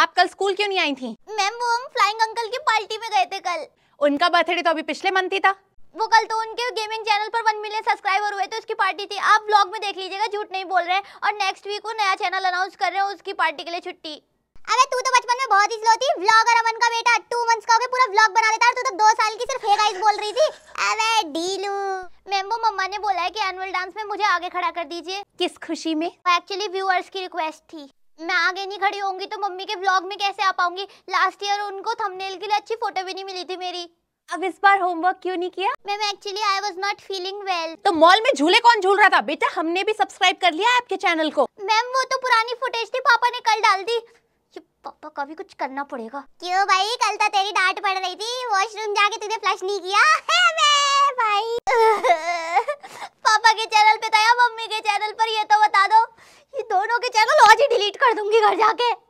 आप कल स्कूल क्यों नहीं आई थी मैम वो हम फ्लाइंग अंकल की पार्टी में गए थे कल उनका बर्थडे तो अभी पिछले मंथ ही था वो कल तो उनके गेमिंग चैनल पर वन मिलियन सब्सक्राइबर हुए तो उसकी पार्टी थी आप ब्लॉग में देख लीजिएगा झूठ नहीं बोल रहे हैं और नेक्स्ट वीक वो नया चैनल अनाउंस कर रहे हैं उसकी पार्टी के लिए छुट्टी अरे तू तो बचपन में बहुत ही स्लो थी व्लॉगर अमन का बेटा टू मंथ्स का होकर पूरा व्लॉग बना देता और तू तो दो साल की सिर्फ हे गाइस बोल रही थी अरे डीलू मैम वो मम्मा ने बोला है कि एनुअल डांस में मुझे आगे खड़ा कर दीजिए किस खुशी में एक्चुअली व्यूअर्स की रिक्वेस्ट थी मैं आगे नहीं खड़ी होंगी तो मम्मी के ब्लॉग में कैसे आ पाऊंगी लास्ट ईयर उनको थंबनेल के लिए अच्छी फोटो भी नहीं मिली थी मेरी अब इस बार होमवर्क क्यों नहीं किया ma'am actually I was not feeling well तो मॉल में झूले कौन झूल रहा था बेटा हमने भी सब्सक्राइब कर लिया आपके चैनल को मैम वो तो पुरानी फुटेज थी पापा ने कल डाल दी पापा का भी कुछ करना पड़ेगा क्यों भाई कल तो तेरी डांट पड़ रही थी वॉशरूम जाके तूने फ्लश नहीं किया है तो बता दो ये दोनों के चैनल आज ही डिलीट कर दूंगी घर जाके